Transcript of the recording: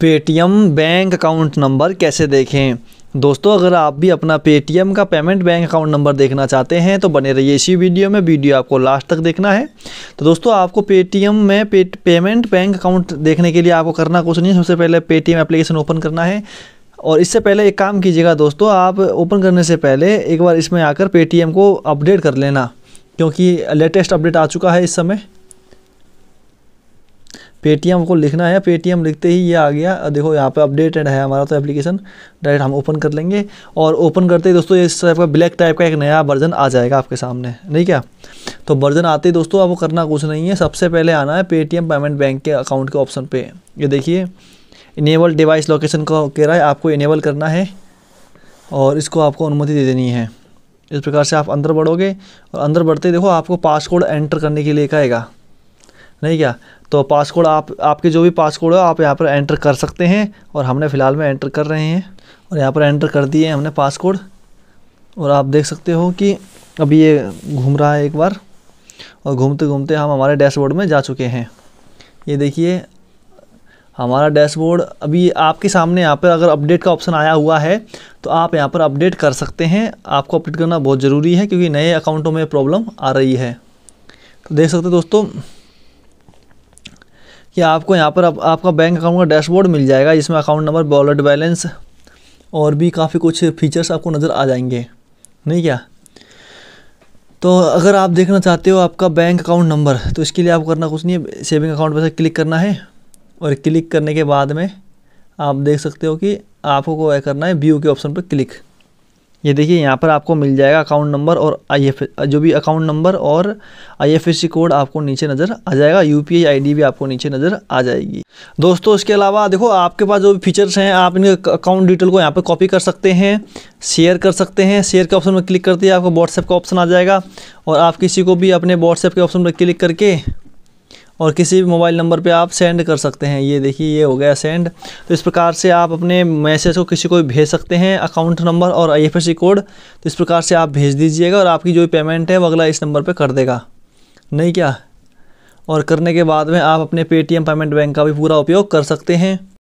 Paytm bank account number कैसे देखें दोस्तों अगर आप भी अपना पेटीएम का पेमेंट बैंक अकाउंट नंबर देखना चाहते हैं तो बने रहिए इसी वीडियो में वीडियो आपको लास्ट तक देखना है तो दोस्तों आपको पेटीएम में पे, पेमेंट बैंक अकाउंट देखने के लिए आपको करना कुछ नहीं सबसे पहले पेटीएम एप्लीकेशन ओपन करना है और इससे पहले एक काम कीजिएगा दोस्तों आप ओपन करने से पहले एक बार इसमें आकर पेटीएम को अपडेट कर लेना क्योंकि लेटेस्ट अपडेट आ चुका है इस समय पेटीएम को लिखना है पेटीएम लिखते ही ये आ गया देखो यहाँ पे अपडेटेड है हमारा तो एप्लीकेशन डायरेक्ट हम ओपन कर लेंगे और ओपन करते ही दोस्तों इस टाइप का ब्लैक टाइप का एक नया वर्जन आ जाएगा आपके सामने नहीं क्या तो वर्जन आते ही दोस्तों आपको करना कुछ नहीं है सबसे पहले आना है पेटीएम पेमेंट बैंक के अकाउंट के ऑप्शन पर ये देखिए इनेबल डिवाइस लोकेशन को कह रहा है आपको इनेबल करना है और इसको आपको अनुमति दे देनी है इस प्रकार से आप अंदर बढ़ोगे और अंदर बढ़ते देखो आपको पासवर्ड एंटर करने के लिए कहेगा नहीं क्या तो पासकोड आप आपके जो भी पासकोड हो आप यहाँ पर एंटर कर सकते हैं और हमने फ़िलहाल में एंटर कर रहे हैं और यहाँ पर एंटर कर दिए हमने पासकोड और आप देख सकते हो कि अभी ये घूम रहा है एक बार और घूमते घूमते हम हमारे डैशबोर्ड में जा चुके हैं ये देखिए हमारा डैशबोर्ड अभी आपके सामने यहाँ पर अगर अपडेट का ऑप्शन आया हुआ है तो आप यहाँ पर अपडेट कर सकते हैं आपको अपडेट करना बहुत ज़रूरी है क्योंकि नए अकाउंटों में प्रॉब्लम आ रही है तो देख सकते दोस्तों कि आपको यहाँ पर आप, आपका बैंक अकाउंट का डैशबोर्ड मिल जाएगा जिसमें अकाउंट नंबर वॉलेट बैलेंस और भी काफ़ी कुछ फीचर्स आपको नज़र आ जाएंगे नहीं क्या तो अगर आप देखना चाहते हो आपका बैंक अकाउंट नंबर तो इसके लिए आपको करना कुछ नहीं है सेविंग अकाउंट पर क्लिक करना है और क्लिक करने के बाद में आप देख सकते हो कि आपको क्या करना है व्यू के ऑप्शन पर क्लिक ये देखिए यहाँ पर आपको मिल जाएगा अकाउंट नंबर और आई जो भी अकाउंट नंबर और आई कोड आपको नीचे नज़र आ जाएगा यू पी भी आपको नीचे नज़र आ जाएगी दोस्तों इसके अलावा देखो आपके पास जो भी फीचर्स हैं आप इनके अकाउंट डिटेल को यहाँ पर कॉपी कर सकते हैं शेयर कर सकते हैं शेयर के ऑप्शन में क्लिक करते ही आपको व्हाट्सएप का ऑप्शन आ जाएगा और आप किसी को भी अपने व्हाट्सएप के ऑप्शन पर क्लिक करके और किसी भी मोबाइल नंबर पे आप सेंड कर सकते हैं ये देखिए ये हो गया सेंड तो इस प्रकार से आप अपने मैसेज को किसी को भी भेज सकते हैं अकाउंट नंबर और आई कोड तो इस प्रकार से आप भेज दीजिएगा और आपकी जो पेमेंट है वो अगला इस नंबर पर कर देगा नहीं क्या और करने के बाद में आप अपने पेटीएम पेमेंट बैंक का भी पूरा उपयोग कर सकते हैं